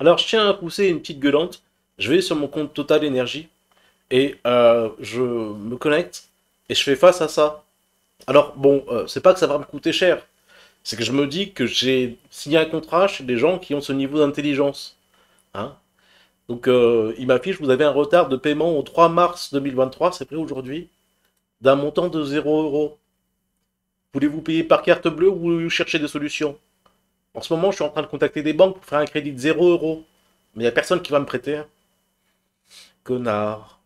Alors, je tiens à pousser une petite gueulante. Je vais sur mon compte Total Energy et euh, je me connecte et je fais face à ça. Alors, bon, euh, c'est pas que ça va me coûter cher. C'est que je me dis que j'ai signé un contrat chez des gens qui ont ce niveau d'intelligence. Hein. Donc, euh, il m'affiche vous avez un retard de paiement au 3 mars 2023, c'est prêt aujourd'hui, d'un montant de 0 euros. Voulez-vous payer par carte bleue ou chercher des solutions en ce moment, je suis en train de contacter des banques pour faire un crédit de 0 euros. Mais il n'y a personne qui va me prêter. Hein. Connard.